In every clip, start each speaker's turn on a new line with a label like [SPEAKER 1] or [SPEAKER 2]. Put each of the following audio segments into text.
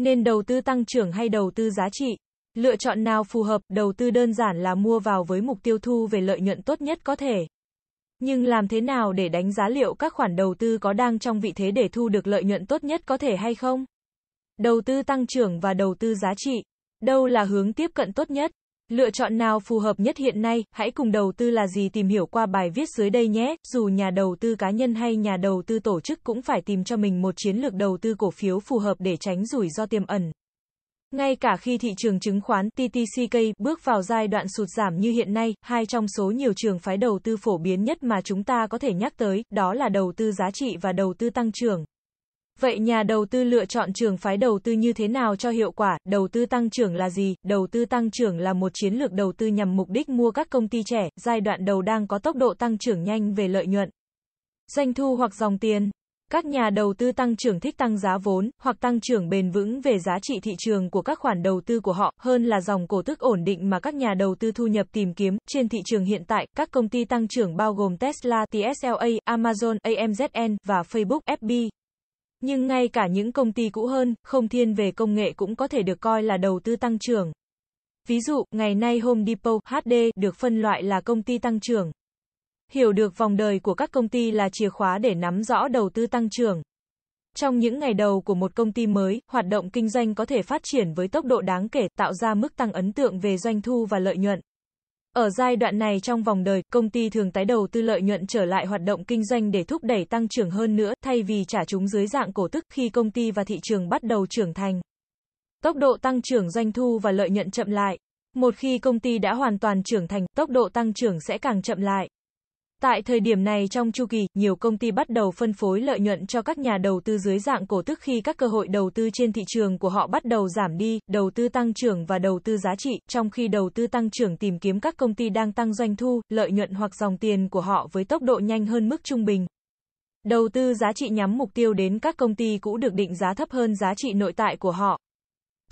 [SPEAKER 1] Nên đầu tư tăng trưởng hay đầu tư giá trị? Lựa chọn nào phù hợp, đầu tư đơn giản là mua vào với mục tiêu thu về lợi nhuận tốt nhất có thể. Nhưng làm thế nào để đánh giá liệu các khoản đầu tư có đang trong vị thế để thu được lợi nhuận tốt nhất có thể hay không? Đầu tư tăng trưởng và đầu tư giá trị, đâu là hướng tiếp cận tốt nhất? Lựa chọn nào phù hợp nhất hiện nay, hãy cùng đầu tư là gì tìm hiểu qua bài viết dưới đây nhé. Dù nhà đầu tư cá nhân hay nhà đầu tư tổ chức cũng phải tìm cho mình một chiến lược đầu tư cổ phiếu phù hợp để tránh rủi ro tiềm ẩn. Ngay cả khi thị trường chứng khoán TTCK bước vào giai đoạn sụt giảm như hiện nay, hai trong số nhiều trường phái đầu tư phổ biến nhất mà chúng ta có thể nhắc tới, đó là đầu tư giá trị và đầu tư tăng trưởng. Vậy nhà đầu tư lựa chọn trường phái đầu tư như thế nào cho hiệu quả? Đầu tư tăng trưởng là gì? Đầu tư tăng trưởng là một chiến lược đầu tư nhằm mục đích mua các công ty trẻ, giai đoạn đầu đang có tốc độ tăng trưởng nhanh về lợi nhuận, doanh thu hoặc dòng tiền. Các nhà đầu tư tăng trưởng thích tăng giá vốn hoặc tăng trưởng bền vững về giá trị thị trường của các khoản đầu tư của họ hơn là dòng cổ tức ổn định mà các nhà đầu tư thu nhập tìm kiếm trên thị trường hiện tại. Các công ty tăng trưởng bao gồm Tesla, TSLA, Amazon, AMZN và Facebook, FB. Nhưng ngay cả những công ty cũ hơn, không thiên về công nghệ cũng có thể được coi là đầu tư tăng trưởng. Ví dụ, ngày nay Home Depot HD được phân loại là công ty tăng trưởng. Hiểu được vòng đời của các công ty là chìa khóa để nắm rõ đầu tư tăng trưởng. Trong những ngày đầu của một công ty mới, hoạt động kinh doanh có thể phát triển với tốc độ đáng kể, tạo ra mức tăng ấn tượng về doanh thu và lợi nhuận. Ở giai đoạn này trong vòng đời, công ty thường tái đầu tư lợi nhuận trở lại hoạt động kinh doanh để thúc đẩy tăng trưởng hơn nữa, thay vì trả chúng dưới dạng cổ tức khi công ty và thị trường bắt đầu trưởng thành. Tốc độ tăng trưởng doanh thu và lợi nhuận chậm lại. Một khi công ty đã hoàn toàn trưởng thành, tốc độ tăng trưởng sẽ càng chậm lại. Tại thời điểm này trong chu kỳ, nhiều công ty bắt đầu phân phối lợi nhuận cho các nhà đầu tư dưới dạng cổ tức khi các cơ hội đầu tư trên thị trường của họ bắt đầu giảm đi, đầu tư tăng trưởng và đầu tư giá trị, trong khi đầu tư tăng trưởng tìm kiếm các công ty đang tăng doanh thu, lợi nhuận hoặc dòng tiền của họ với tốc độ nhanh hơn mức trung bình. Đầu tư giá trị nhắm mục tiêu đến các công ty cũ được định giá thấp hơn giá trị nội tại của họ.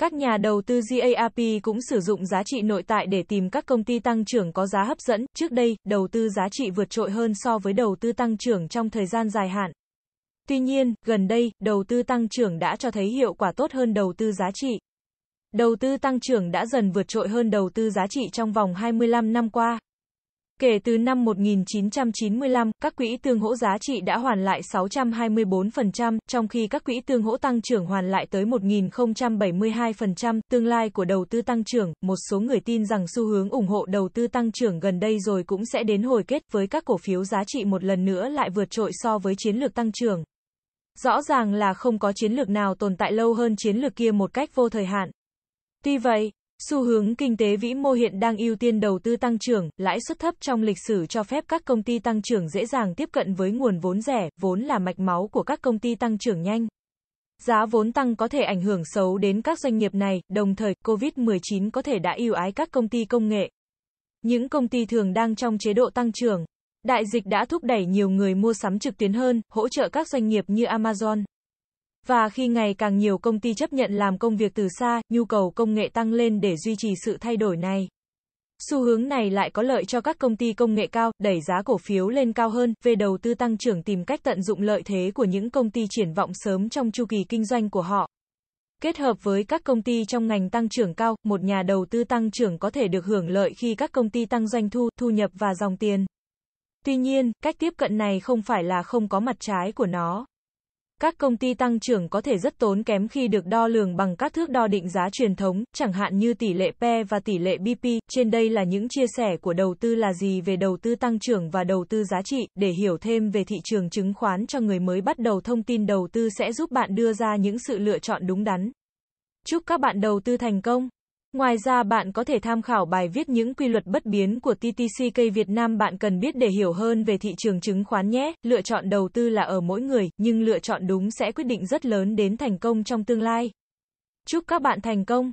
[SPEAKER 1] Các nhà đầu tư GARP cũng sử dụng giá trị nội tại để tìm các công ty tăng trưởng có giá hấp dẫn. Trước đây, đầu tư giá trị vượt trội hơn so với đầu tư tăng trưởng trong thời gian dài hạn. Tuy nhiên, gần đây, đầu tư tăng trưởng đã cho thấy hiệu quả tốt hơn đầu tư giá trị. Đầu tư tăng trưởng đã dần vượt trội hơn đầu tư giá trị trong vòng 25 năm qua. Kể từ năm 1995, các quỹ tương hỗ giá trị đã hoàn lại 624%, trong khi các quỹ tương hỗ tăng trưởng hoàn lại tới 1.072%. tương lai của đầu tư tăng trưởng, một số người tin rằng xu hướng ủng hộ đầu tư tăng trưởng gần đây rồi cũng sẽ đến hồi kết với các cổ phiếu giá trị một lần nữa lại vượt trội so với chiến lược tăng trưởng. Rõ ràng là không có chiến lược nào tồn tại lâu hơn chiến lược kia một cách vô thời hạn. Tuy vậy, Xu hướng kinh tế vĩ mô hiện đang ưu tiên đầu tư tăng trưởng, lãi suất thấp trong lịch sử cho phép các công ty tăng trưởng dễ dàng tiếp cận với nguồn vốn rẻ, vốn là mạch máu của các công ty tăng trưởng nhanh. Giá vốn tăng có thể ảnh hưởng xấu đến các doanh nghiệp này, đồng thời COVID-19 có thể đã ưu ái các công ty công nghệ. Những công ty thường đang trong chế độ tăng trưởng. Đại dịch đã thúc đẩy nhiều người mua sắm trực tuyến hơn, hỗ trợ các doanh nghiệp như Amazon, và khi ngày càng nhiều công ty chấp nhận làm công việc từ xa, nhu cầu công nghệ tăng lên để duy trì sự thay đổi này. Xu hướng này lại có lợi cho các công ty công nghệ cao, đẩy giá cổ phiếu lên cao hơn, về đầu tư tăng trưởng tìm cách tận dụng lợi thế của những công ty triển vọng sớm trong chu kỳ kinh doanh của họ. Kết hợp với các công ty trong ngành tăng trưởng cao, một nhà đầu tư tăng trưởng có thể được hưởng lợi khi các công ty tăng doanh thu, thu nhập và dòng tiền. Tuy nhiên, cách tiếp cận này không phải là không có mặt trái của nó. Các công ty tăng trưởng có thể rất tốn kém khi được đo lường bằng các thước đo định giá truyền thống, chẳng hạn như tỷ lệ P và tỷ lệ BP. Trên đây là những chia sẻ của đầu tư là gì về đầu tư tăng trưởng và đầu tư giá trị. Để hiểu thêm về thị trường chứng khoán cho người mới bắt đầu thông tin đầu tư sẽ giúp bạn đưa ra những sự lựa chọn đúng đắn. Chúc các bạn đầu tư thành công! Ngoài ra bạn có thể tham khảo bài viết những quy luật bất biến của TTCK Việt Nam bạn cần biết để hiểu hơn về thị trường chứng khoán nhé. Lựa chọn đầu tư là ở mỗi người, nhưng lựa chọn đúng sẽ quyết định rất lớn đến thành công trong tương lai. Chúc các bạn thành công!